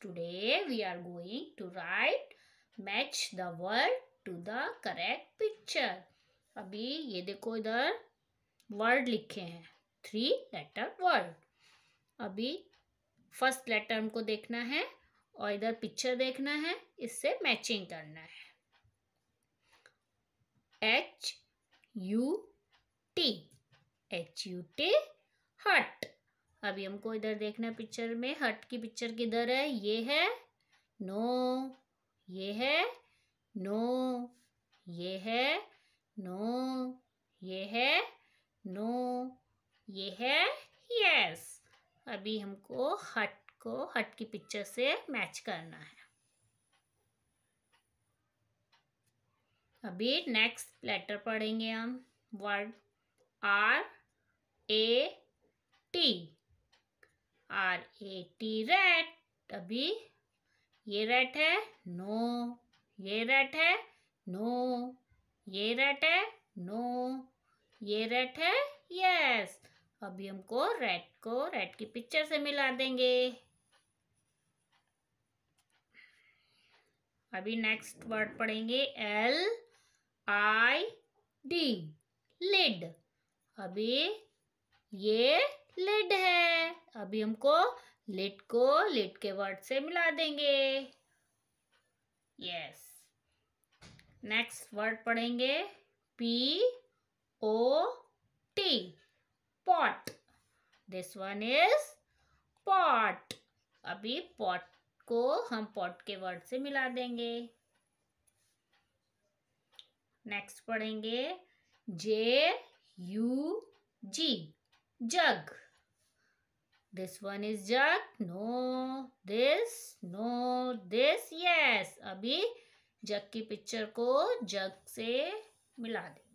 today we are going to write match the word to the correct picture. अभी ये देखो इधर word लिखे हैं थ्री लेटर वर्ड अभी फर्स्ट लेटर हमको देखना है और इधर पिक्चर देखना है इससे मैचिंग करना है H U T H U T hut अभी हमको इधर देखना है पिक्चर में हट की पिक्चर किधर है ये है नो ये है नो ये है नो ये है नो ये है यस अभी हमको हट को हट की पिक्चर से मैच करना है अभी नेक्स्ट लेटर पढ़ेंगे हम word R A R A T rat तभी ये रेट है नो ये रेट है नो ये रेट है नो ये रेट है यस अभी हमको रेड को रेड की पिक्चर से मिला देंगे अभी नेक्स्ट वर्ड पढ़ेंगे एल आई डी लिड अभी ये लिड है अभी हमको लिड को लिड के वर्ड से मिला देंगे यस नेक्स्ट वर्ड पढ़ेंगे P O T pot this one is pot अभी पॉट को हम पॉट के वर्ड से मिला देंगे नेक्स्ट पढ़ेंगे J U G jug this one is jug no this no this yes अभी जग की पिक्चर को जग से मिला दें